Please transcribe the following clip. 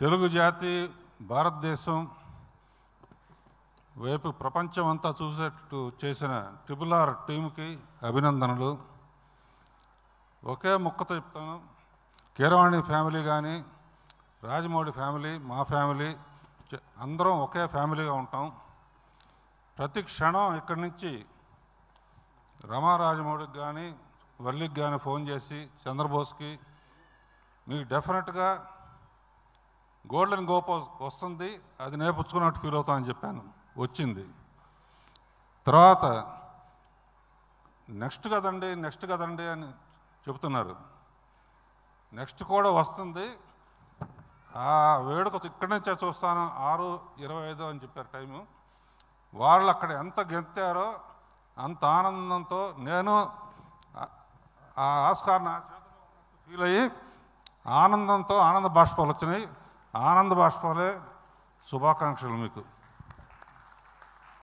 తెలుగు జాతి భారతదేశం వైపు ప్రపంచం అంతా చూసేటట్టు చేసిన ట్రిపుల్ ఆర్ టీంకి అభినందనలు ఒకే ముక్కతో చెప్తాను కీరవాణి ఫ్యామిలీ కానీ రాజమౌళి ఫ్యామిలీ మా ఫ్యామిలీ అందరం ఒకే ఫ్యామిలీగా ఉంటాం ప్రతి క్షణం ఇక్కడి నుంచి రమారాజమౌడికి కానీ వల్లికి కానీ ఫోన్ చేసి చంద్రబోస్కి మీకు డెఫినెట్గా గోల్డెన్ గోప వస్తుంది అది నేర్పుచ్చుకున్నట్టు ఫీల్ అవుతామని చెప్పాను వచ్చింది తర్వాత నెక్స్ట్ కదండి నెక్స్ట్ కదండి అని చెబుతున్నారు నెక్స్ట్ కూడా వస్తుంది ఆ వేడుక ఇక్కడి నుంచే చూస్తాను ఆరు ఇరవై ఐదు అని చెప్పారు టైము వాళ్ళు అక్కడ ఎంత గెంతారో అంత ఆనందంతో నేను ఆ ఆస్కార్ ఫీల్ అయ్యి ఆనందంతో ఆనంద బాష్పాలు వచ్చినాయి ఆనంద బాష్పాలే శుభాకాంక్షలు మీకు